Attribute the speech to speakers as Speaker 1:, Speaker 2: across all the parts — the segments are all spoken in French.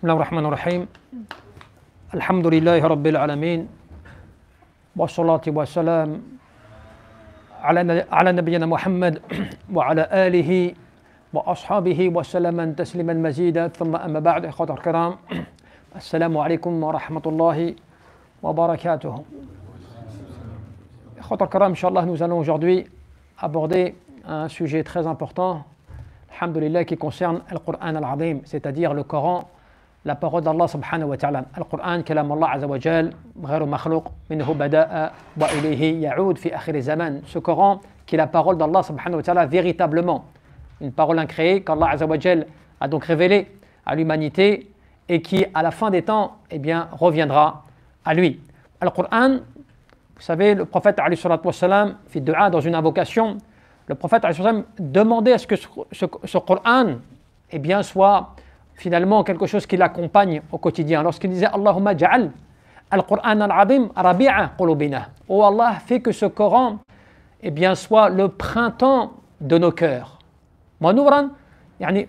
Speaker 1: بسم الله الرحمن الرحيم الحمد لله رب العالمين والصلاة والسلام على نبينا محمد وعلى آله وأصحابه وسلم تسليما مزيدا ثم أما بعد إخوة الكرام السلام عليكم ورحمة الله وبركاته Écoutez, Karam, Inch'Allah, nous allons aujourd'hui aborder un sujet très important, لله qui concerne le Coran al cest c'est-à-dire le Coran la parole d'Allah subhanahu wa ta'ala. Al-Qur'an, kalam Allah azza wa jal, غير makhluq, minhu bada'a wa ilayhi ya'ud fi akhir zaman. Ce Coran qui est la parole d'Allah subhanahu wa ta'ala véritablement. Une parole incréée qu'Allah azza wa jal a donc révélée à l'humanité et qui, à la fin des temps, eh bien, reviendra à lui. Al-Qur'an, vous savez, le prophète alayhi salam, fit dua dans une invocation, le prophète alayhi salam demandait à ce que ce, ce, ce Qur'an, eh bien, soit finalement quelque chose qui l'accompagne au quotidien. Lorsqu'il disait Allahumma ja'al al-Qur'an al-Azim rabi'a qulubina. Oh Allah, fais que ce Coran eh bien, soit le printemps de nos cœurs. Manuran yani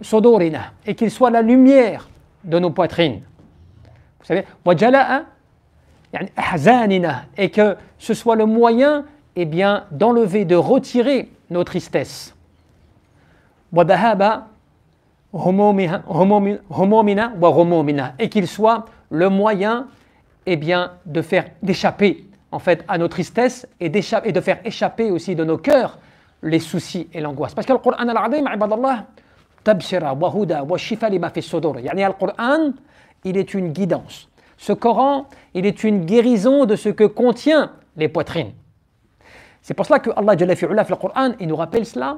Speaker 1: et qu'il soit la lumière de nos poitrines. Vous savez, wa yani ahzanina et que ce soit le moyen eh bien d'enlever de retirer nos tristesses. Wa homomina, ou wa homomina, et qu'il soit le moyen eh bien, de faire échapper en fait à nos tristesses et, et de faire échapper aussi de nos cœurs les soucis et l'angoisse. Parce que le Coran al-Azim, ibadallah, tabshira wa huda wa shifa lima fi sudur. Yani le Coran, il est une guidance. Ce Coran, il est une guérison de ce que contient les poitrines. C'est pour cela que Allah Jalla le Coran, il nous rappelle cela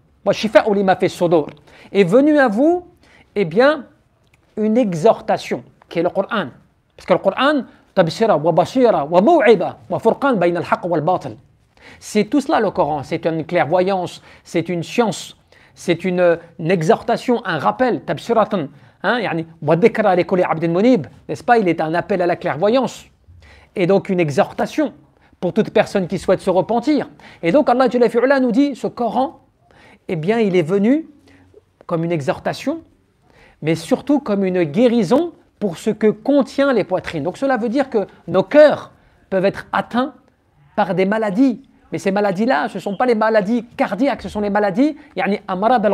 Speaker 1: Est venu à vous, eh bien, une exhortation, qui est le Coran. Parce que le Coran, c'est tout cela le Coran, c'est une clairvoyance, c'est une science, c'est une, exhortation, un rappel, Hein, n'est-ce pas Il est un appel à la clairvoyance et donc une exhortation pour toute personne qui souhaite se repentir. Et donc Allah nous dit ce Coran, eh bien il est venu comme une exhortation, mais surtout comme une guérison pour ce que contient les poitrines. Donc cela veut dire que nos cœurs peuvent être atteints par des maladies. Mais ces maladies-là, ce ne sont pas les maladies cardiaques, ce sont les maladies, yani amarad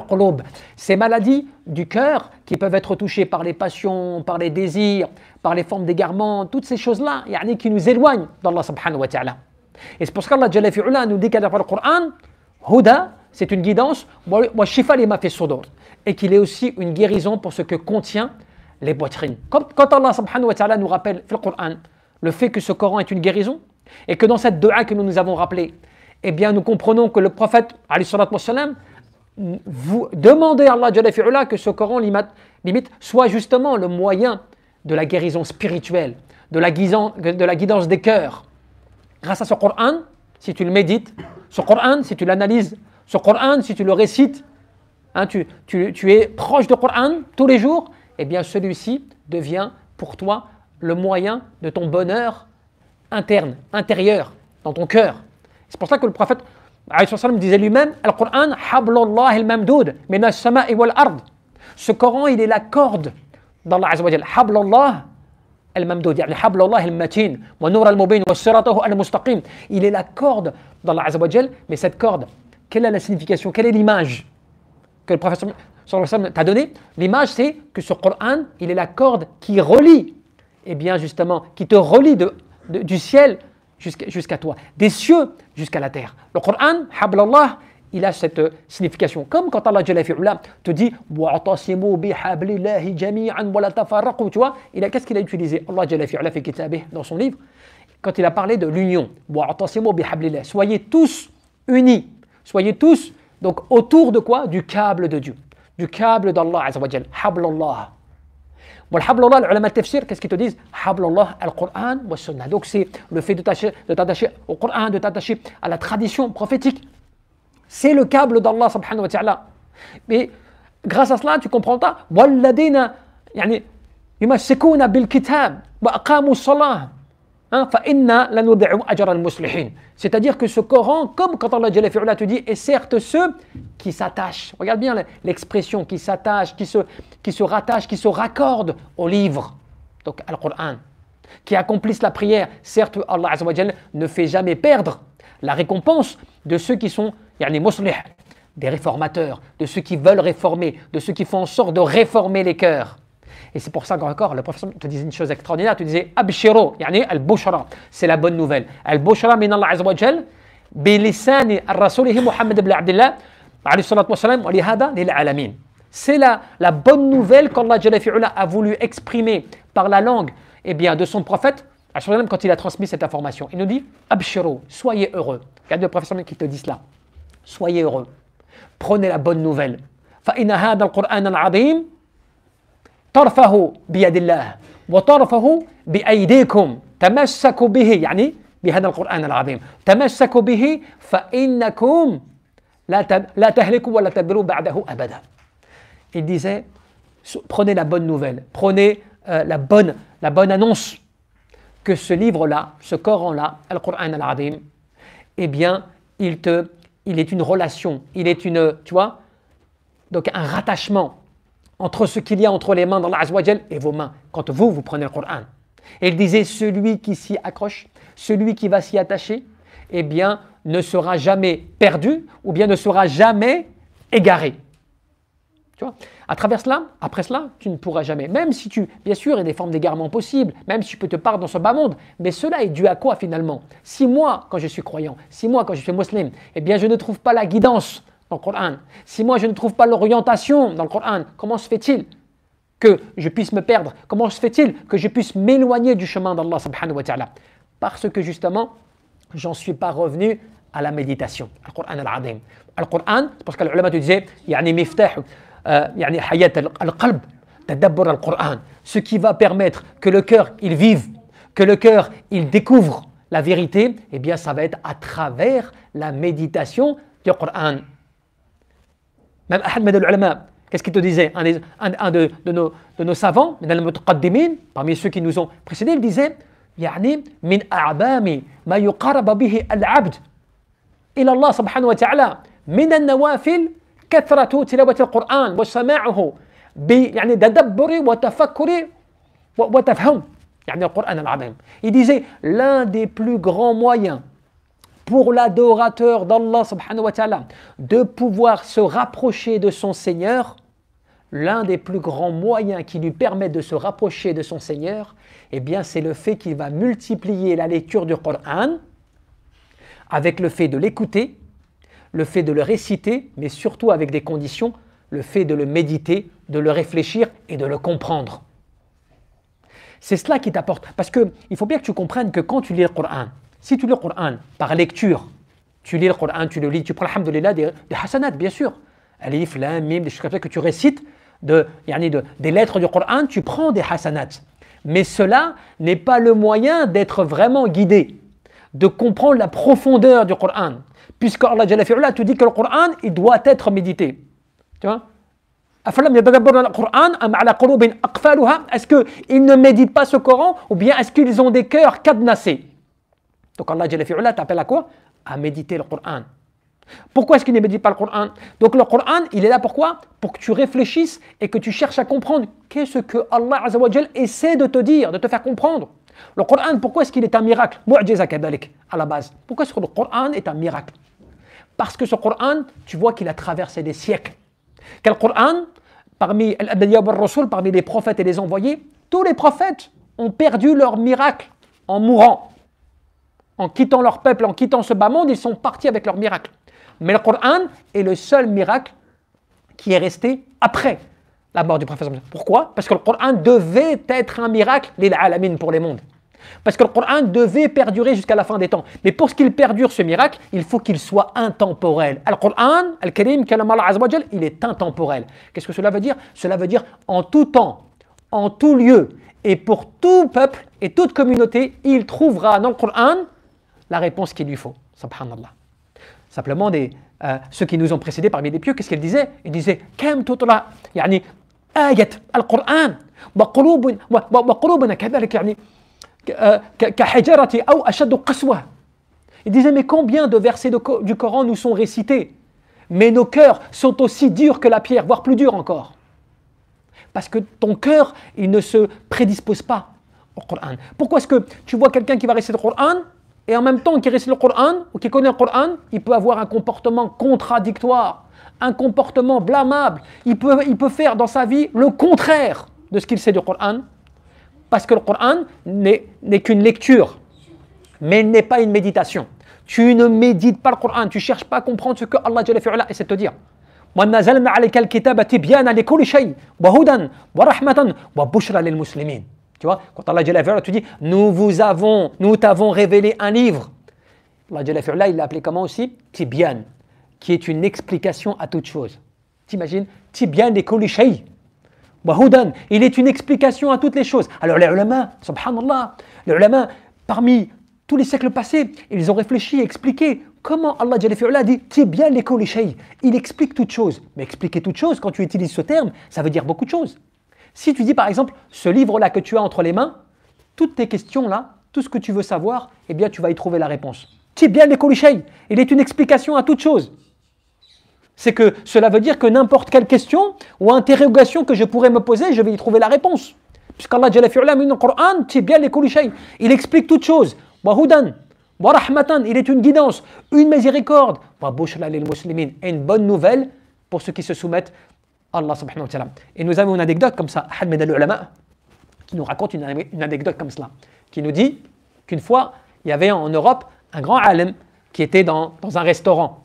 Speaker 1: ces maladies du cœur qui peuvent être touchées par les passions, par les désirs, par les formes d'égarement, toutes ces choses-là, yani qui nous éloignent d'Allah subhanahu wa ta'ala. Et c'est pour ça qu'Allah nous dit le Coran, Huda c'est une guidance, et qu'il est aussi une guérison pour ce que contient les poitrines. Quand Allah subhanahu wa ta'ala nous rappelle le Coran le fait que ce Coran est une guérison, et que dans cette dua que nous nous avons rappelée, eh bien nous comprenons que le prophète, wassalam, vous demandez à Allah que ce Coran limite soit justement le moyen de la guérison spirituelle, de la, de la guidance des cœurs. Grâce à ce Coran, si tu le médites, ce Coran, si tu l'analyses, ce Coran, si tu le récites, hein, tu, tu, es proche du Coran tous les jours, eh bien celui-ci devient pour toi le moyen de ton bonheur interne, intérieur, dans ton cœur. C'est pour ça que le prophète disait lui-même, Al Coran, Hablullah al-Mamdoud, sama'i wal ard. Ce Coran, il est la corde d'Allah Azzawajal. Hablallah al-Mamdoud, yani Hablallah al-Matin, wa nur al-Mubin, wa Siratahu al-Mustaqim. Il est la corde d'Allah Azzawajal, mais cette corde, quelle est la signification, quelle est l'image que le professeur t'a donné L'image, c'est que ce Coran, il est la corde qui relie, et eh bien justement, qui te relie de, du ciel jusqu'à toi, des cieux jusqu'à la terre. Le Coran, Hablallah, il a cette signification. Comme quand Allah te dit qu'est-ce qu'il a utilisé Allah fait dans son livre, quand il a parlé de l'union. Soyez tous unis. Soyez tous donc autour de quoi Du câble de Dieu, du câble d'Allah Azzawajal, Hablallah. Bon, Hablallah, les ulama tafsir, qu'est-ce qu'ils te disent Hablallah, al-Qur'an wa sunnah. Donc c'est le fait de t'attacher au Qur'an, de t'attacher à la tradition prophétique. C'est le câble d'Allah subhanahu wa ta'ala. Mais grâce à cela, tu comprends pas Walladina, yani, yumassikuna bil kitab wa aqamu salah. Hein, C'est-à-dire que ce Coran, comme quand Allah te dit, est certes ceux qui s'attachent, regarde bien l'expression, qui s'attachent, qui se, qui rattachent, qui se raccordent au livre, donc al quran qui accomplissent la prière, certes Allah ne fait jamais perdre la récompense de ceux qui sont yani, des réformateurs, de ceux qui veulent réformer, de ceux qui font en sorte de réformer les cœurs. Et c'est pour ça qu'encore, le professeur te disait une chose extraordinaire, tu disais Abshiro, yani c'est la bonne nouvelle. al min Allah Muhammad ibn Abdullah alayhi wa salam » C'est la, la bonne nouvelle qu'Allah a voulu exprimer par la langue eh bien, de son prophète quand il a transmis cette information, il nous dit Abshiro, soyez heureux. Regarde le professeur qui te dit cela. Soyez heureux. Prenez la bonne nouvelle. al-qur'ana طرفه بيد الله وطرفه بأيديكم تمسكوا به يعني بهذا القرآن العظيم تمسكوا به فإنكم لا, لا تهلكوا ولا تبروا بعده أبدا Il disait, prenez la bonne nouvelle, prenez euh, la, bonne, la bonne annonce que ce livre-là, ce Coran-là, le Coran al adim eh bien, il, te, il est une relation, il est une, tu vois, donc un rattachement entre ce qu'il y a entre les mains dans Azwajal et vos mains, quand vous, vous prenez le Coran. Et il disait, celui qui s'y accroche, celui qui va s'y attacher, eh bien, ne sera jamais perdu ou bien ne sera jamais égaré. Tu vois À travers cela, après cela, tu ne pourras jamais. Même si tu, bien sûr, il y a des formes d'égarement possibles, même si tu peux te perdre dans ce bas monde, mais cela est dû à quoi finalement Si moi, quand je suis croyant, si moi, quand je suis musulman, eh bien, je ne trouve pas la guidance si moi je ne trouve pas l'orientation dans le Coran, comment se fait-il que je puisse me perdre Comment se fait-il que je puisse m'éloigner du chemin d'Allah subhanahu wa ta'ala Parce que justement, j'en suis pas revenu à la méditation. Le Coran al Le Coran, parce que l'ulama te disait, euh, al-qalb, Ce qui va permettre que le cœur, il vive, que le cœur, il découvre la vérité, eh bien ça va être à travers la méditation du Coran. Même Ahmed al-Ulama, qu'est-ce qu'il te disait un, des, un, un de, de, nos, de, nos, savants, parmi ceux qui nous ont précédés, il disait يعني من أعبام ما يقرب به العبد إلى الله سبحانه وتعالى من النوافل كثرة تلاوة القرآن وسماعه يعني تدبر وتفكر وتفهم يعني القرآن العظيم. Il disait l'un des plus grands moyens pour l'adorateur d'Allah subhanahu wa ta'ala de pouvoir se rapprocher de son Seigneur, l'un des plus grands moyens qui lui permettent de se rapprocher de son Seigneur, eh bien c'est le fait qu'il va multiplier la lecture du Coran avec le fait de l'écouter, le fait de le réciter, mais surtout avec des conditions, le fait de le méditer, de le réfléchir et de le comprendre. C'est cela qui t'apporte. Parce qu'il faut bien que tu comprennes que quand tu lis le Coran, si tu lis le Coran par lecture, tu lis le Coran, tu le lis, tu prends alhamdoulilah, des, des hasanat, bien sûr. Alif, lam, mim, des choses comme ça que tu récites, de, yani de, des lettres du Coran, tu prends des hasanat. Mais cela n'est pas le moyen d'être vraiment guidé, de comprendre la profondeur du Coran. Puisque Allah te dit que le Coran, il doit être médité. Tu vois est-ce qu'ils ne méditent pas ce Coran ou bien est-ce qu'ils ont des cœurs cadenassés donc Allah t'appelle à quoi À méditer le Coran. Pourquoi est-ce qu'il ne médite pas le Qur'an Donc le Qur'an, il est là pourquoi Pour que tu réfléchisses et que tu cherches à comprendre qu'est-ce que Allah essaie de te dire, de te faire comprendre. Le Qur'an, pourquoi est-ce qu'il est un miracle à la base. Pourquoi est-ce que le Qur'an est un miracle Parce que ce Qur'an, tu vois qu'il a traversé des siècles. Quel Coran Parmi parmi les prophètes et les envoyés, tous les prophètes ont perdu leur miracle en mourant en quittant leur peuple, en quittant ce bas monde, ils sont partis avec leur miracle. Mais le Coran est le seul miracle qui est resté après la mort du prophète. Pourquoi Parce que le Coran devait être un miracle mine pour les mondes. Parce que le Coran devait perdurer jusqu'à la fin des temps. Mais pour qu'il perdure ce miracle, il faut qu'il soit intemporel. Le Coran, Al-Karim, il est intemporel. Qu'est-ce que cela veut dire Cela veut dire en tout temps, en tout lieu, et pour tout peuple et toute communauté, il trouvera dans le Coran la réponse qu'il lui faut. Subhanallah. Simplement, des, euh, ceux qui nous ont précédés parmi les pieux, qu'est-ce qu'ils disaient Ils disaient Kam tutla, yani, ayat al-Qur'an, wa yani, ou euh, ashadu qaswa. Ils disaient Mais combien de versets du Coran nous sont récités Mais nos cœurs sont aussi durs que la pierre, voire plus durs encore. Parce que ton cœur, il ne se prédispose pas au Coran. Pourquoi est-ce que tu vois quelqu'un qui va réciter le Coran et en même temps qui récite le Coran ou qui connaît le Coran, il peut avoir un comportement contradictoire, un comportement blâmable. Il peut, faire dans sa vie le contraire de ce qu'il sait du Coran, parce que le Coran n'est qu'une lecture, mais n'est pas une méditation. Tu ne médites pas le Coran, tu cherches pas à comprendre ce que Allah essaie de te dire. وَنَزَلْنَا عَلَيْكَ tu vois, quand Allah Jalla tu dis Nous vous avons, nous t'avons révélé un livre. Allah Jalla il l'a appelé comment aussi Tibian » qui est une explication à toutes choses. T'imagines Tibian » et Kolishay. Wahudan, il est une explication à toutes les choses. Alors les ulama, subhanallah, les ulama, parmi tous les siècles passés, ils ont réfléchi expliqué comment Allah Jalla dit Tibian » et Kolishay. Il explique toutes choses. Mais expliquer toutes choses, quand tu utilises ce terme, ça veut dire beaucoup de choses. Si tu dis par exemple ce livre-là que tu as entre les mains, toutes tes questions-là, tout ce que tu veux savoir, eh bien tu vas y trouver la réponse. bien les il est une explication à toute chose. C'est que cela veut dire que n'importe quelle question ou interrogation que je pourrais me poser, je vais y trouver la réponse. Puisqu'Allah les il explique toute chose. Wahudan, rahmatan, il est une guidance, une miséricorde. Une bonne nouvelle pour ceux qui se soumettent Allah subhanahu wa ta'ala. Et nous avons une anecdote comme ça, Ahmed al-Ulama, qui nous raconte une, anecdote comme cela, qui nous dit qu'une fois, il y avait en Europe un grand alim qui était dans, un restaurant.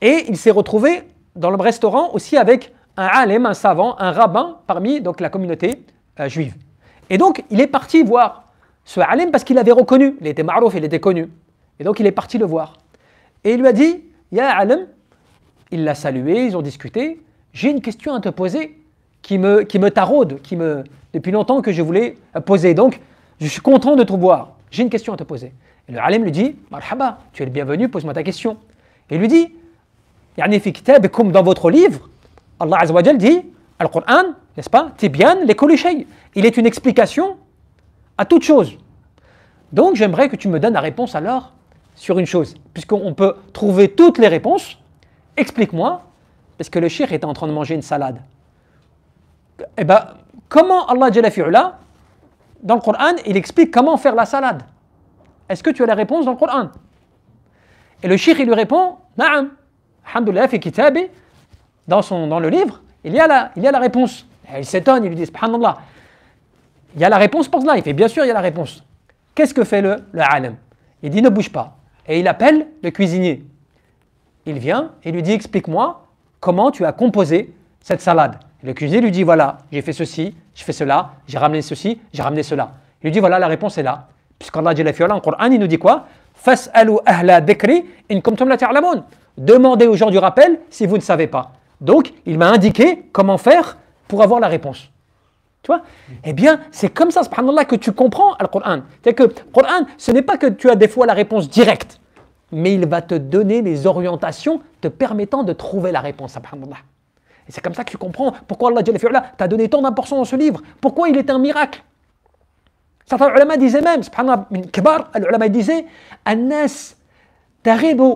Speaker 1: Et il s'est retrouvé dans le restaurant aussi avec un alim, un savant, un rabbin parmi donc, la communauté euh, juive. Et donc, il est parti voir ce alim parce qu'il l'avait reconnu. Il était marouf, il était connu. Et donc, il est parti le voir. Et il lui a dit, Ya alim, il l'a salué, ils ont discuté j'ai une question à te poser qui me, qui me taraude, qui me, depuis longtemps que je voulais poser. Donc, je suis content de te voir. J'ai une question à te poser. Et le alim lui dit, Marhaba, tu es le bienvenu, pose-moi ta question. Et il lui dit, comme dans votre livre, Allah Azzawajal dit, le Coran, n'est-ce pas, les Il est une explication à toute chose. Donc j'aimerais que tu me donnes la réponse alors sur une chose, puisqu'on peut trouver toutes les réponses. Explique-moi parce que le chir était en train de manger une salade. Et eh ben, comment Allah dans le Coran, il explique comment faire la salade. Est-ce que tu as la réponse dans le Coran Et le shir, il lui répond Naam, Alhamdulillah, dans, son, dans le livre, il y a la, il y a la réponse. il s'étonne, il lui dit Subhanallah. Il y a la réponse pour cela. Il fait Bien sûr, il y a la réponse. Qu'est-ce que fait le, le alim Il dit Ne bouge pas. Et il appelle le cuisinier. Il vient et lui dit Explique-moi comment tu as composé cette salade. Le cuisinier lui dit, voilà, j'ai fait ceci, je fais cela, j'ai ramené ceci, j'ai ramené cela. Il lui dit, voilà, la réponse est là. Puisqu'Allah dit la fiola en Coran, il nous dit quoi la Demandez aux gens du rappel si vous ne savez pas. Donc, il m'a indiqué comment faire pour avoir la réponse. Tu vois Eh bien, c'est comme ça, subhanallah, que tu comprends le Coran. C'est que le Coran, ce n'est pas que tu as des fois la réponse directe mais il va te donner les orientations te permettant de trouver la réponse. Et c'est comme ça que tu comprends pourquoi Allah t'a donné tant d'importance dans ce livre, pourquoi il est un miracle. Certains ulama disaient même, subhanallah, min l'ulama disait, Anas, il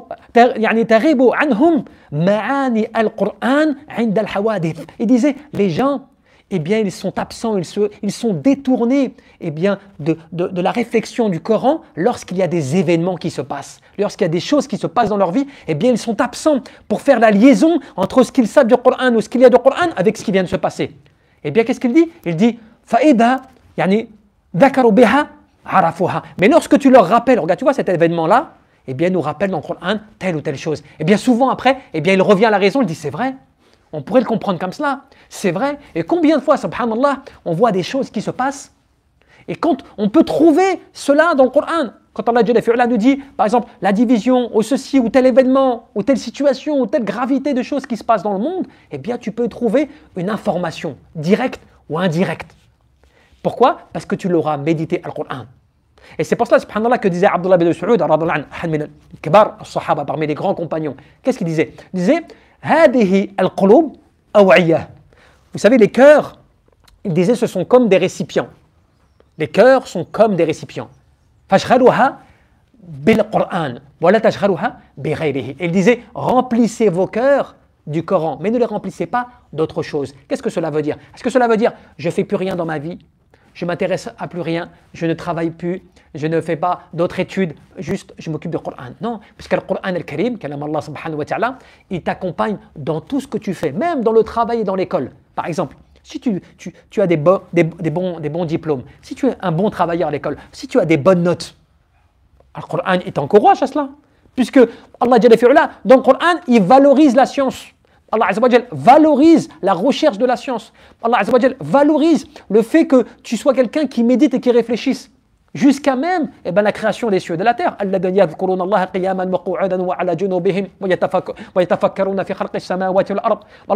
Speaker 1: disait, les gens eh bien, ils sont absents, ils, sont détournés eh bien, de, la réflexion du Coran lorsqu'il y a des événements qui se passent, lorsqu'il y a des choses qui se passent dans leur vie, eh bien, ils sont absents pour faire la liaison entre ce qu'ils savent du Coran ou ce qu'il y a du Coran avec ce qui vient de se passer. Eh bien, qu'est-ce qu'il dit Il dit Fa'ida, yani, biha arafuha. Mais lorsque tu leur rappelles, regarde, tu vois cet événement-là, eh bien, nous rappelle dans le Coran telle ou telle chose. Eh bien, souvent après, eh bien, il revient à la raison, il dit C'est vrai. On pourrait le comprendre comme cela. C'est vrai. Et combien de fois, subhanallah, on voit des choses qui se passent et quand on peut trouver cela dans le Coran, quand Allah nous dit, par exemple, la division, ou ceci, ou tel événement, ou telle situation, ou telle gravité de choses qui se passent dans le monde, eh bien tu peux trouver une information, directe ou indirecte. Pourquoi Parce que tu l'auras médité al Coran. Et c'est pour cela, subhanallah, que disait Abdullah bin Saoud, parmi les grands compagnons. Qu'est-ce qu'il disait disait, vous savez, les cœurs, il disait, ce sont comme des récipients. Les cœurs sont comme des récipients. Il disait, remplissez vos cœurs du Coran, mais ne les remplissez pas d'autre chose. Qu'est-ce que cela veut dire Est-ce que cela veut dire, je fais plus rien dans ma vie, je m'intéresse à plus rien, je ne travaille plus, je ne fais pas d'autres études, juste je m'occupe du Coran. Non, puisque le Coran le karim Allah wa il t'accompagne dans tout ce que tu fais, même dans le travail et dans l'école. Par exemple, si tu, as des, bons, diplômes, si tu es un bon travailleur à l'école, si tu as des bonnes notes, le Coran il t'encourage à cela. Puisque Allah dans le Coran, il valorise la science. Allah valorise la recherche de la science. Allah valorise le fait que tu sois quelqu'un qui médite et qui réfléchisse jusqu'à même eh ben, la création des cieux de la terre. Allah,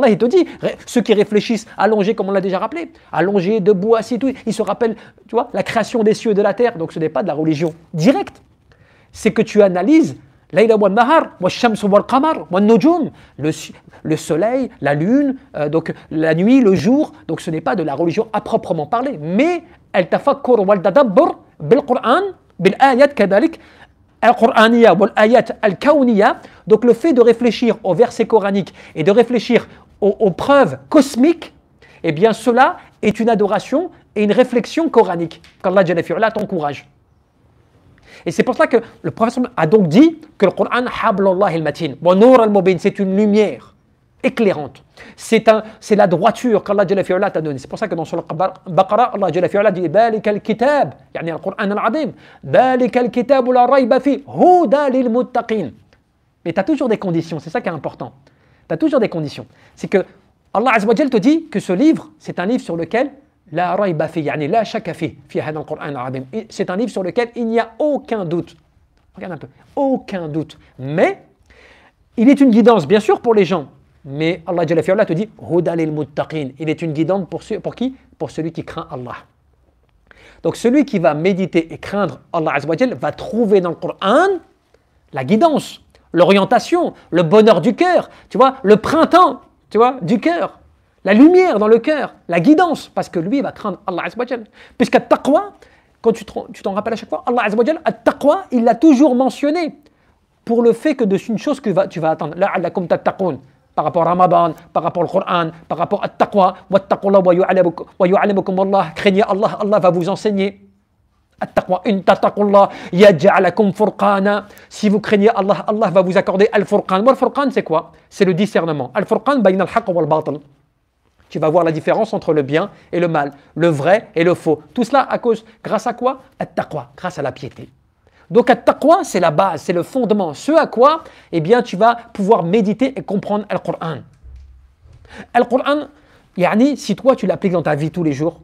Speaker 1: il te dit, ceux qui réfléchissent, allongés, comme on l'a déjà rappelé, allongés, debout, assis, tout, ils se rappellent, tu vois, la création des cieux de la terre. Donc ce n'est pas de la religion directe. C'est que tu analyses le, soleil, la lune, euh, donc la nuit, le jour, donc ce n'est pas de la religion à proprement parler, mais elle tafakkur wal donc le fait de réfléchir aux versets coraniques et de réfléchir aux, preuves cosmiques eh bien cela est une adoration et une réflexion coranique qu'Allah t'encourage et c'est pour cela que le professeur a donc dit que le Coran, matin c'est une lumière éclairante. C'est un, c'est la droiture qu'Allah t'a donnée. C'est pour ça que dans le Baqara, Allah dit "Balika al-kitab", يعني al-Adim. "Balika al-kitab la rayba fi huda lil muttaqin." Mais tu as toujours des conditions, c'est ça qui est important. Tu as toujours des conditions. C'est que Allah Azza te dit que ce livre, c'est un livre sur lequel la rayba fi, yani la shaka fi, fi al-Qur'an al adim C'est un livre sur lequel il n'y a aucun doute. Regarde un peu, aucun doute. Mais il est une guidance bien sûr pour les gens mais Allah te dit Il est une guidante pour, qui Pour celui qui craint Allah. Donc celui qui va méditer et craindre Allah va trouver dans le Coran la guidance, l'orientation, le bonheur du cœur, tu vois, le printemps, tu vois, du cœur, la lumière dans le cœur, la guidance, parce que lui va craindre Allah Puisqu'à taqwa, quand tu t'en rappelles à chaque fois, Allah à taqwa, il l'a toujours mentionné pour le fait que c'est une chose que tu vas attendre. La par rapport à Ramadan, par rapport au Coran, par rapport à taqwa, wa Allah, craignez Allah, Allah va vous enseigner. furqana. Si vous craignez Allah, Allah va vous accorder al-furqan. al furqan c'est quoi C'est le discernement. Al-furqan al Tu vas voir la différence entre le bien et le mal, le vrai et le faux. Tout cela à cause, grâce à quoi grâce à la piété. Donc, à taqwa, c'est la base, c'est le fondement. Ce à quoi, eh bien, tu vas pouvoir méditer et comprendre le Coran. Le Coran, yani, si toi, tu l'appliques dans ta vie tous les jours,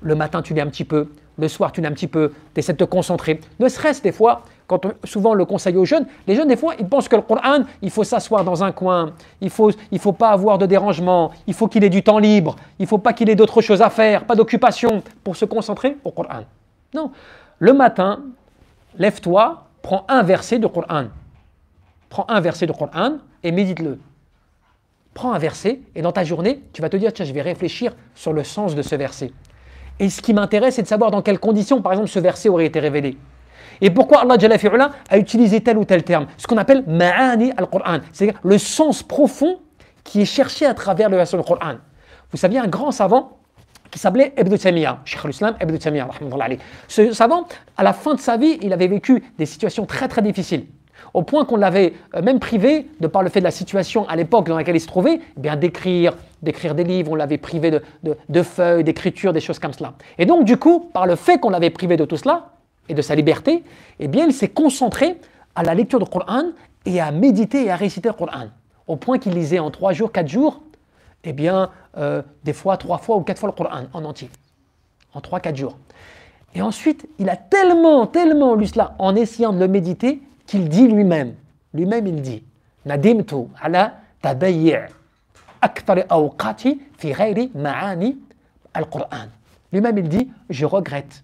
Speaker 1: le matin, tu lis un petit peu, le soir, tu lis un petit peu, tu essaies de te concentrer. Ne serait-ce des fois, quand on, souvent le conseil aux jeunes, les jeunes, des fois, ils pensent que le Coran, il faut s'asseoir dans un coin, il ne faut, pas avoir de dérangement, il faut qu'il ait du temps libre, il ne faut pas qu'il ait d'autres choses à faire, pas d'occupation pour se concentrer au Coran. Non. Le matin, lève-toi, prends un verset de Coran. Prends un verset de Coran et médite-le. Prends un verset et dans ta journée, tu vas te dire tiens, je vais réfléchir sur le sens de ce verset. Et ce qui m'intéresse, c'est de savoir dans quelles conditions, par exemple, ce verset aurait été révélé. Et pourquoi Allah a utilisé tel ou tel terme Ce qu'on appelle ma'ani al-Qur'an, c'est-à-dire le sens profond qui est cherché à travers le verset du Qur'an. Vous savez, un grand savant, qui s'appelait Ibn Taymiyyah, Ibn Ce savant, à la fin de sa vie, il avait vécu des situations très très difficiles au point qu'on l'avait euh, même privé, de par le fait de la situation à l'époque dans laquelle il se trouvait, eh bien d'écrire, d'écrire des livres, on l'avait privé de, feuilles, d'écriture, des choses comme cela. Et donc du coup, par le fait qu'on l'avait privé de tout cela et de sa liberté, eh bien il s'est concentré à la lecture du Qur'an, et à méditer et à réciter le Coran, au point qu'il lisait en trois jours, quatre jours, eh bien, euh, des fois, trois fois ou quatre fois le Coran en entier, en trois, quatre jours. Et ensuite, il a tellement, tellement lu cela en essayant de le méditer qu'il dit lui-même, lui-même il dit, Nadimtu ala akthar awqati fi ma'ani al-Qur'an. Lui-même il dit, je regrette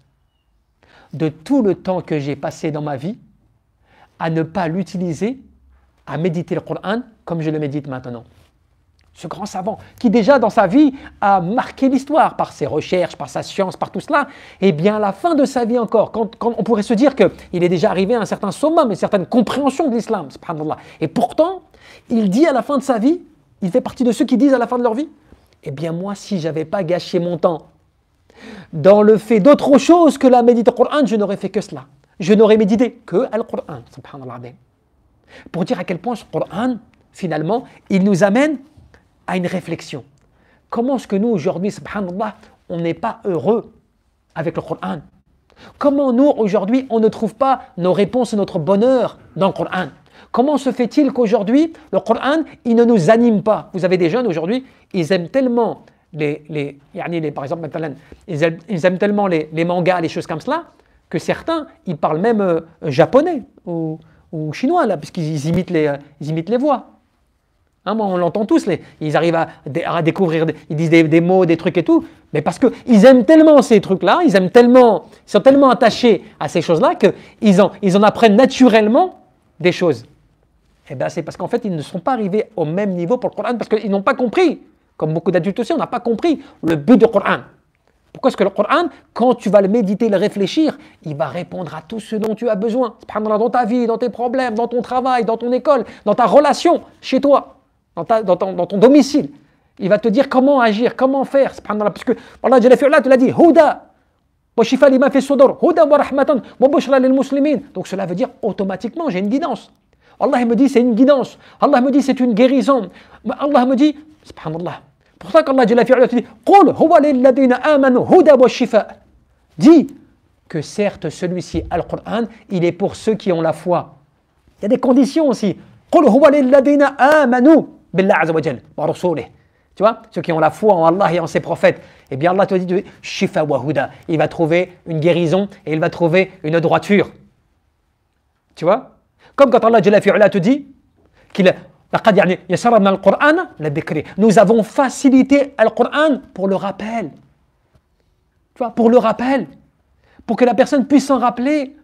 Speaker 1: de tout le temps que j'ai passé dans ma vie à ne pas l'utiliser à méditer le Coran comme je le médite maintenant ce grand savant, qui déjà dans sa vie a marqué l'histoire par ses recherches, par sa science, par tout cela, et eh bien à la fin de sa vie encore, quand, on pourrait se dire qu'il est déjà arrivé à un certain summum, une certaine compréhension de l'islam, et pourtant, il dit à la fin de sa vie, il fait partie de ceux qui disent à la fin de leur vie, eh bien moi, si j'avais pas gâché mon temps dans le fait d'autre chose que la méditation Coran, je n'aurais fait que cela. Je n'aurais médité que le Coran, subhanallah. Pour dire à quel point ce Coran, finalement, il nous amène à une réflexion. Comment est-ce que nous, aujourd'hui, subhanallah, on n'est pas heureux avec le Coran Comment nous, aujourd'hui, on ne trouve pas nos réponses et notre bonheur dans le Coran Comment se fait-il qu'aujourd'hui, le Coran, il ne nous anime pas Vous avez des jeunes aujourd'hui, ils aiment tellement les, les, par exemple, ils aiment tellement les, mangas, les choses comme cela, que certains, ils parlent même euh, japonais ou, chinois, là, parce qu'ils imitent les euh, voix. Hein, on l'entend tous, les, ils arrivent à, découvrir, ils disent des, mots, des trucs et tout, mais parce qu'ils aiment tellement ces trucs-là, ils aiment tellement, sont tellement attachés à ces choses-là qu'ils en, ils en apprennent naturellement des choses. Eh bien, c'est parce qu'en fait, ils ne sont pas arrivés au même niveau pour le Coran, parce qu'ils n'ont pas compris. Comme beaucoup d'adultes aussi, on n'a pas compris le but du Coran. Pourquoi est-ce que le Coran, quand tu vas le méditer, le réfléchir, il va répondre à tout ce dont tu as besoin. Dans ta vie, dans tes problèmes, dans ton travail, dans ton école, dans ta relation chez toi dans, ton, domicile. Il va te dire comment agir, comment faire, subhanallah. Parce que Allah te l'a dit, Huda, donc cela veut dire automatiquement, j'ai une guidance. Allah me dit, c'est une guidance. Allah me dit, c'est une guérison. Allah me dit, subhanallah. Pour ça qu'Allah te dit, Dis que certes celui-ci, Al-Qur'an, il est pour ceux qui ont la foi. Il y a des conditions aussi. Tu vois, ceux qui ont la foi en Allah et en ses prophètes, eh bien Allah te dit Shifa Wahuda. Il va trouver une guérison et il va trouver une droiture. Tu vois Comme quand Allah te dit qu'il nous avons facilité le quran pour le rappel. Tu vois, pour le rappel. Pour que la personne puisse s'en rappeler.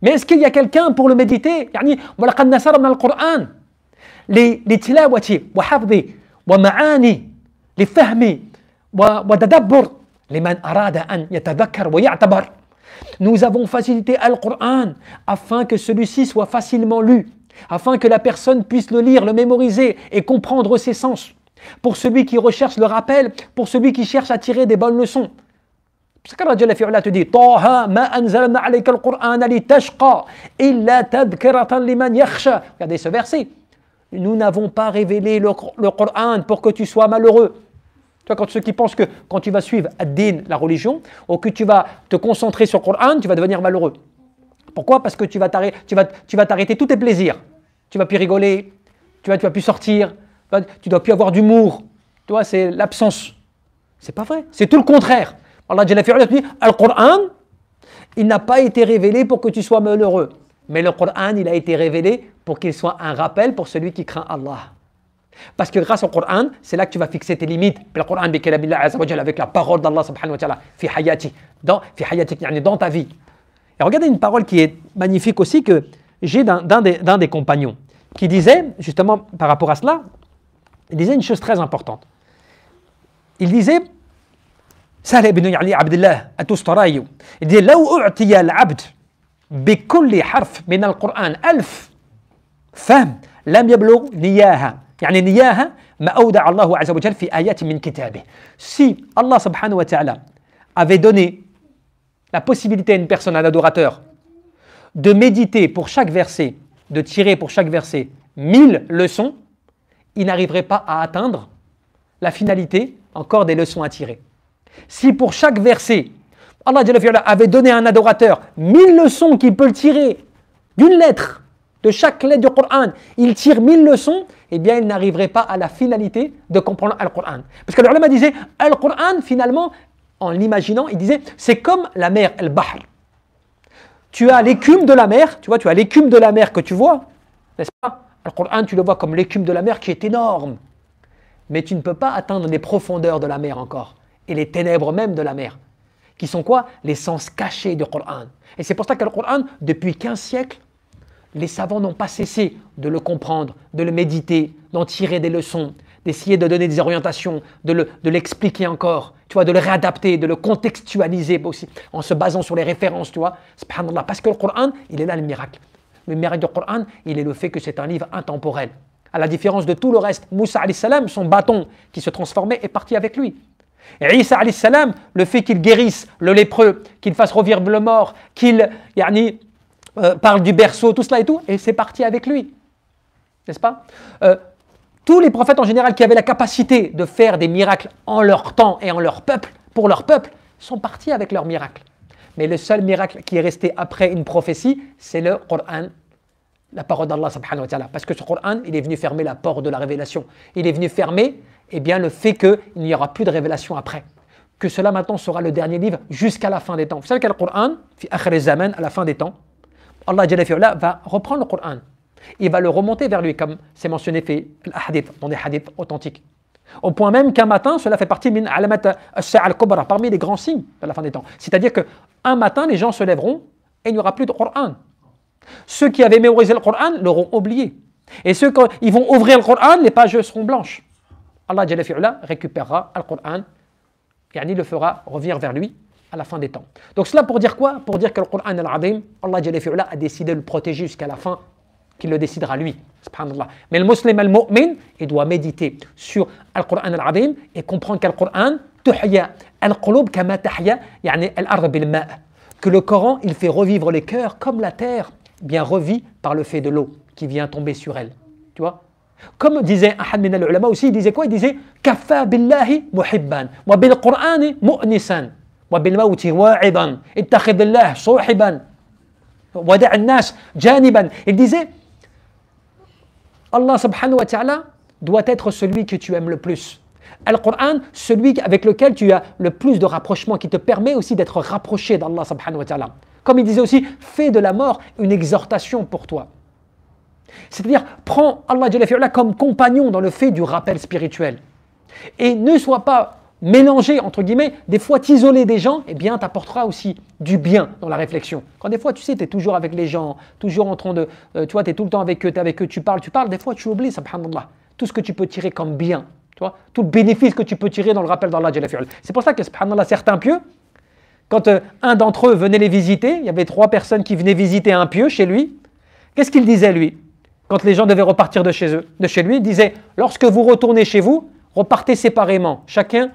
Speaker 1: Mais est-ce qu'il y a quelqu'un pour le méditer لتلاوة وحفظ ومعاني للفهم وتدبر لمن أراد أن يتذكر ويعتبر Nous avons facilité Al-Qur'an afin que celui-ci soit facilement lu, afin que la personne puisse le lire, le mémoriser et comprendre ses sens. Pour celui qui recherche le rappel, pour celui qui cherche à tirer des bonnes leçons. C'est que Dieu Fi'la te dit Taha ma anzalna alayka al-Qur'an li tashqa illa tadhkiratan liman yakhsha. Regardez ce verset. Nous n'avons pas révélé le, Coran pour que tu sois malheureux. Tu quand ceux qui pensent que quand tu vas suivre Ad-Din, la religion, ou que tu vas te concentrer sur le Coran, tu vas devenir malheureux. Pourquoi Parce que tu vas t'arrêter, tu vas, t'arrêter tous tes plaisirs. Tu vas plus rigoler, tu vas, tu vas plus sortir, tu dois plus avoir d'humour. Toi, c'est l'absence. C'est pas vrai. C'est tout le contraire. Allah dit le Coran, il n'a pas été révélé pour que tu sois malheureux. Mais le Coran, il a été révélé pour qu'il soit un rappel pour celui qui craint Allah. Parce que grâce au Coran, c'est là que tu vas fixer tes limites. Le Coran, avec la parole d'Allah dans, ta vie. Et regardez une parole qui est magnifique aussi que j'ai d'un des, compagnons qui disait, justement par rapport à cela, il disait une chose très importante. Il disait, ibn Ali Abdullah il disait, si Allah subhanahu wa avait donné la possibilité à une personne, à un adorateur, de méditer pour chaque verset, de tirer pour chaque verset mille leçons, il n'arriverait pas à atteindre la finalité encore des leçons à tirer. Si pour chaque verset, Allah avait donné à un adorateur mille leçons qu'il peut tirer d'une lettre, de chaque lettre du Coran, il tire mille leçons, eh bien, il n'arriverait pas à la finalité de comprendre le Coran. Parce que le disait, le Coran, finalement, en l'imaginant, il disait, c'est comme la mer, el bahr. Tu as l'écume de la mer, tu vois, tu as l'écume de la mer que tu vois, n'est-ce pas Le Coran, tu le vois comme l'écume de la mer qui est énorme. Mais tu ne peux pas atteindre les profondeurs de la mer encore, et les ténèbres même de la mer, qui sont quoi Les sens cachés du Coran. Et c'est pour ça que le Coran, depuis 15 siècles, les savants n'ont pas cessé de le comprendre, de le méditer, d'en tirer des leçons, d'essayer de donner des orientations, de l'expliquer encore, tu vois, de le réadapter, de le contextualiser aussi, en se basant sur les références, tu parce que le Coran, il est là le miracle. Le miracle du Coran, il est le fait que c'est un livre intemporel. À la différence de tout le reste, Moussa salam, son bâton qui se transformait est parti avec lui. Et Isa salam, le fait qu'il guérisse le lépreux, qu'il fasse revivre le mort, qu'il yani, euh, parle du berceau, tout cela et tout, et c'est parti avec lui. N'est-ce pas euh, Tous les prophètes en général qui avaient la capacité de faire des miracles en leur temps et en leur peuple, pour leur peuple, sont partis avec leur miracle. Mais le seul miracle qui est resté après une prophétie, c'est le Coran, la parole d'Allah Parce que ce Coran, il est venu fermer la porte de la révélation. Il est venu fermer eh bien, le fait qu'il n'y aura plus de révélation après que cela maintenant sera le dernier livre jusqu'à la fin des temps. Vous savez quel Coran, à la fin des temps, Allah va reprendre le Coran. Il va le remonter vers lui, comme c'est mentionné fait hadith, dans des hadiths authentiques. Au point même qu'un matin, cela fait partie min al-kubra, parmi les grands signes de la fin des temps. C'est-à-dire qu'un matin, les gens se lèveront et il n'y aura plus de Coran. Ceux qui avaient mémorisé le Coran l'auront oublié. Et ceux qui vont ouvrir le Coran, les pages seront blanches. Allah récupérera le Coran et le fera revenir vers lui à la fin des temps. Donc cela pour dire quoi Pour dire que le Coran al-Azim, Allah a décidé de le protéger jusqu'à la fin, qu'il le décidera lui. Mais le musulman al-mu'min, il doit méditer sur le Qur'an al-Azim et comprendre qu'Al Coran tuhya al que le Coran, il fait revivre les cœurs comme la terre, bien revit par le fait de l'eau qui vient tomber sur elle. Tu vois comme disait Ahmed al-Ulama aussi, il disait quoi Il disait Kaffa billahi muhibban wa bil Qur'ani mu'nisan il disait Allah subhanahu wa ta'ala doit être celui que tu aimes le plus Al-Qur'an celui avec lequel tu as le plus de rapprochement qui te permet aussi d'être rapproché d'Allah subhanahu wa ta'ala comme il disait aussi fais de la mort une exhortation pour toi c'est-à-dire prends Allah comme compagnon dans le fait du rappel spirituel et ne sois pas mélanger, entre guillemets, des fois t'isoler des gens, eh bien, t'apportera aussi du bien dans la réflexion. Quand des fois, tu sais, tu es toujours avec les gens, toujours en train de. Euh, tu vois, tu es tout le temps avec eux, tu avec eux, tu parles, tu parles, des fois, tu oublies, subhanallah, tout ce que tu peux tirer comme bien, tu vois, tout le bénéfice que tu peux tirer dans le rappel d'Allah, C'est pour ça que, subhanallah, certains pieux, quand euh, un d'entre eux venait les visiter, il y avait trois personnes qui venaient visiter un pieu chez lui, qu'est-ce qu'il disait, lui quand les gens devaient repartir de chez eux, de chez lui, disait Lorsque vous retournez chez vous, repartez séparément, chacun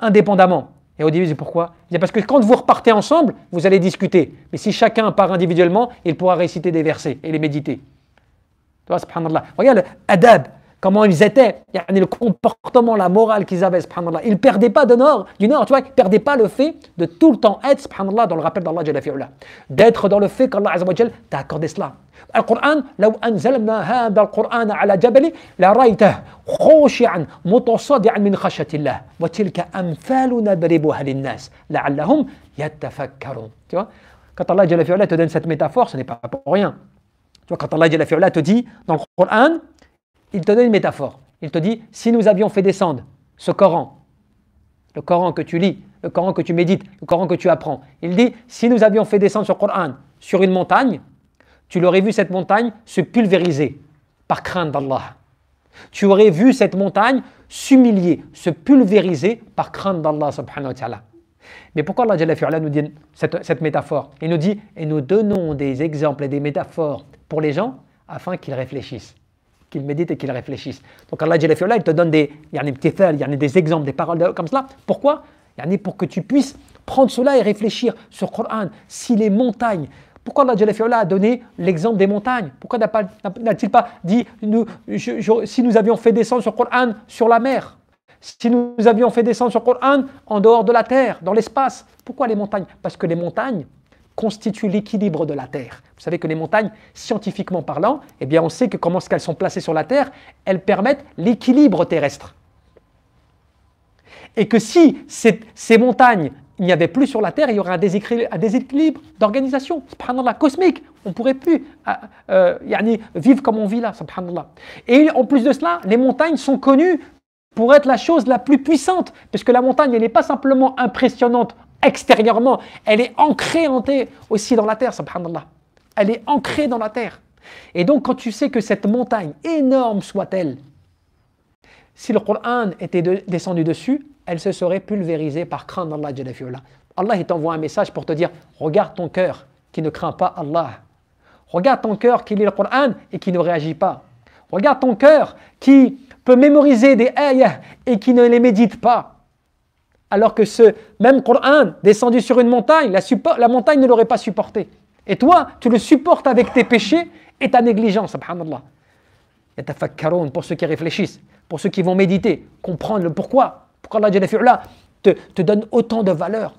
Speaker 1: indépendamment. Et au début, pourquoi parce que quand vous repartez ensemble, vous allez discuter. Mais si chacun part individuellement, il pourra réciter des versets et les méditer. Tu vois, subhanallah. Regarde, adab, comment ils étaient, le comportement, la morale qu'ils avaient, subhanallah. Ils ne perdaient pas de du nord, tu vois, ils ne perdaient pas le fait de tout le temps être, subhanallah, dans le rappel d'Allah, d'être dans le fait qu'Allah t'a accordé cela. Le Coran, لو أنزلنا هذا القرآن على جبل لرأيته خاشعا متصدعا من خشية الله وتلك أمثال نضربها للناس لعلهم يتفكرون. Tu vois, quand Allah te donne cette métaphore, ce n'est pas pour rien. Tu vois, quand Allah te dit dans le Coran, il te donne une métaphore. Il te dit, si nous avions fait descendre ce Coran, le Coran que tu lis, le Coran que tu médites, le Coran que tu apprends, il dit, si nous avions fait descendre ce Coran sur une montagne, tu l'aurais vu cette montagne se pulvériser par crainte d'Allah. Tu aurais vu cette montagne s'humilier, se pulvériser par crainte d'Allah subhanahu wa ta'ala. Mais pourquoi Allah nous dit cette métaphore Il nous dit, et nous donnons des exemples et des métaphores pour les gens afin qu'ils réfléchissent il médite et qu'ils réfléchissent. Donc Allah il te donne des, des exemples, des paroles comme cela. Pourquoi Il y en a Pour que tu puisses prendre cela et réfléchir sur Coran. Si les montagnes, pourquoi Allah a donné l'exemple des montagnes Pourquoi n'a-t-il pas dit si nous avions fait descendre sur Coran sur la mer si nous avions fait descendre sur Coran en dehors de la terre, dans l'espace Pourquoi les montagnes Parce que les montagnes, constitue l'équilibre de la Terre. Vous savez que les montagnes, scientifiquement parlant, eh bien on sait que comment qu'elles sont placées sur la Terre, elles permettent l'équilibre terrestre. Et que si ces, montagnes il n'y avait plus sur la Terre, il y aurait un déséquilibre, d'organisation, cosmique. On ne pourrait plus ah, euh, vivre comme on vit là, Et en plus de cela, les montagnes sont connues pour être la chose la plus puissante, puisque la montagne, elle n'est pas simplement impressionnante extérieurement. Elle est ancrée aussi dans la terre, subhanallah. Elle est ancrée dans la terre. Et donc, quand tu sais que cette montagne, énorme soit-elle, si le Coran était descendu dessus, elle se serait pulvérisée par crainte d'Allah. Allah t'envoie un message pour te dire Regarde ton cœur qui ne craint pas Allah. Regarde ton cœur qui lit le Coran et qui ne réagit pas. Regarde ton cœur qui peut mémoriser des ayahs et qui ne les médite pas alors que ce même Coran descendu sur une montagne, la, montagne ne l'aurait pas supporté. Et toi, tu le supportes avec tes péchés et ta négligence, subhanallah. Et pour ceux qui réfléchissent, pour ceux qui vont méditer, comprendre le pourquoi, pourquoi Allah te, te donne autant de valeur,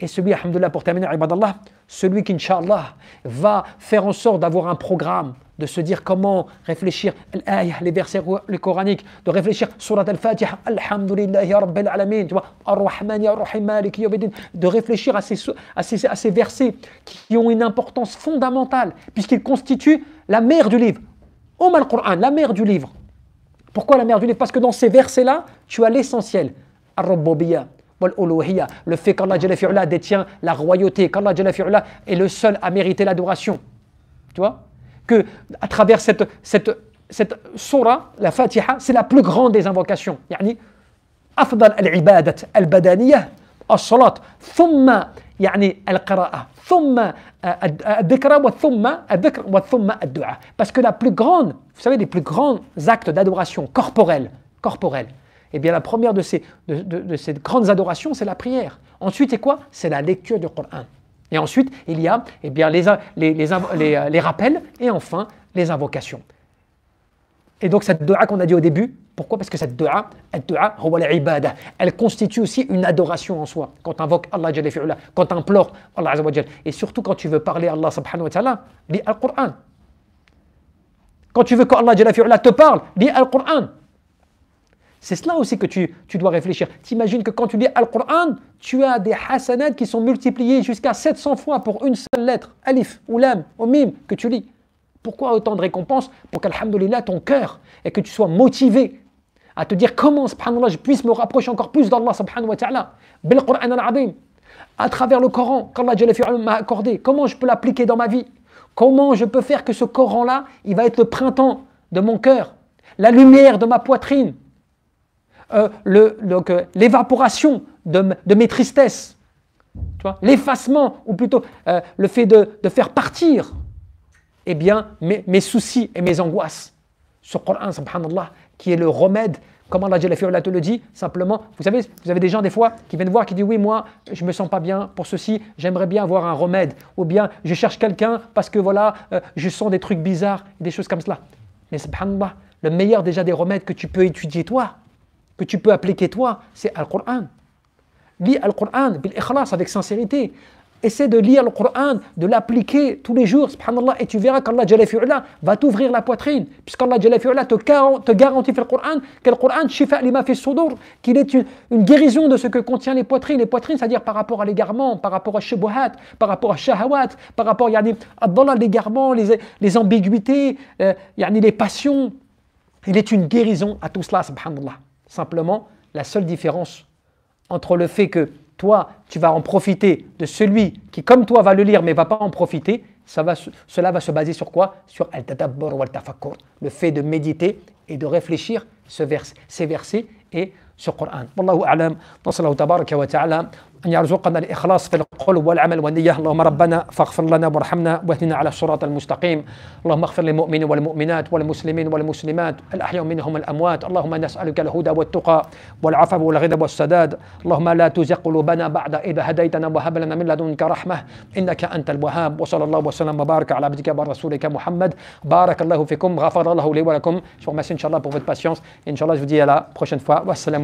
Speaker 1: et celui, alhamdoulilah, pour terminer, Ibadallah, celui qui, inshallah, va faire en sorte d'avoir un programme, de se dire comment réfléchir les versets les coraniques, de réfléchir sur al-Fatiha, ya rabbil alamin, tu vois, ar-Rahman, ar-Rahim, de réfléchir à ces, à ces, à ces versets qui ont une importance fondamentale, puisqu'ils constituent la mère du livre. Oum al-Qur'an, la mère du livre. Pourquoi la mère du livre Parce que dans ces versets-là, tu as l'essentiel. Ar-Rabbobiyya, le fait qu'Allah détient la royauté, qu'Allah est le seul à mériter l'adoration. Tu vois Que à travers cette, cette, cette surah, la Fatiha, c'est la plus grande des invocations. Yani, أفضل العبادة البدنية الصلاة ثم يعني القراءة ثم الذكر وثم الذكر وثم الدعاء parce que la plus grande vous savez les plus grands actes d'adoration corporelle corporelle eh bien, la première de ces, de, de, ces grandes adorations, c'est la prière. Ensuite, c'est quoi C'est la lecture du Coran. Et ensuite, il y a eh bien, les, les, les, euh, les, rappels et enfin les invocations. Et donc, cette dua qu'on a dit au début, pourquoi Parce que cette dua, elle constitue aussi une adoration en soi. Quand tu invoques Allah, quand tu implores Allah, et surtout quand tu veux parler à Allah, lis Al-Qur'an. Quand tu veux qu'Allah te parle, lis Al-Qur'an. C'est cela aussi que tu, dois réfléchir. T'imagines que quand tu lis Al-Qur'an, tu as des hasanats qui sont multipliés jusqu'à 700 fois pour une seule lettre, alif ou lam que tu lis. Pourquoi autant de récompenses Pour qu'alhamdoulilah, ton cœur, et que tu sois motivé à te dire comment, subhanallah, je puisse me rapprocher encore plus d'Allah, subhanahu wa ta'ala, bil Qur'an al-Azim, à travers le Coran qu'Allah m'a accordé, comment je peux l'appliquer dans ma vie Comment je peux faire que ce Coran-là, il va être le printemps de mon cœur, la lumière de ma poitrine, euh, euh, l'évaporation de, mes tristesses, l'effacement, ou plutôt euh, le fait de, faire partir eh bien, mes, soucis et mes angoisses. Ce Coran, subhanallah, qui est le remède, comme Allah te le dit, simplement, vous savez, vous avez des gens des fois qui viennent voir, qui disent, oui, moi, je ne me sens pas bien pour ceci, j'aimerais bien avoir un remède, ou bien je cherche quelqu'un parce que, voilà, je sens des trucs bizarres, des choses comme cela. Mais subhanallah, le meilleur déjà des remèdes que tu peux étudier, toi, que tu peux appliquer toi, c'est Al-Qur'an. Lis Al-Qur'an bil ikhlas avec sincérité. Essaie de lire le Qur'an, de l'appliquer tous les jours, subhanallah, et tu verras qu'Allah va t'ouvrir la poitrine, puisqu'Allah te, garantit le Qur'an, que le Qur'an shifa lima fi qu'il est une, guérison de ce que contient les poitrines. Les poitrines, c'est-à-dire par rapport à l'égarement, par rapport à shubuhat, par rapport à shahawat, par rapport à l'égarement, les, les ambiguïtés, euh, les passions. Il est une guérison à tout cela, subhanallah. Simplement, la seule différence entre le fait que toi, tu vas en profiter de celui qui, comme toi, va le lire mais va pas en profiter, ça va, cela va se baser sur quoi Sur al le fait de méditer et de réfléchir ces versets et سو القرآن والله أعلم نسأله تبارك وتعالى أن يرزقنا الإخلاص في القلوب والعمل والنية اللهم ربنا فاغفر لنا وارحمنا واهدنا على الصراط المستقيم اللهم اغفر للمؤمنين والمؤمنات والمسلمين والمسلمات الأحياء منهم الأموات اللهم نسألك الهدى والتقى والعفو والغنى والسداد اللهم لا تزغ قلوبنا بعد إذا هديتنا وهب لنا من لدنك رحمة إنك أنت الوهاب وصلى الله وسلم وبارك على عبدك ورسولك محمد بارك الله فيكم غفر الله لي ولكم شكرا ان شاء الله pour votre patience الله je vous dis à la prochaine fois والسلام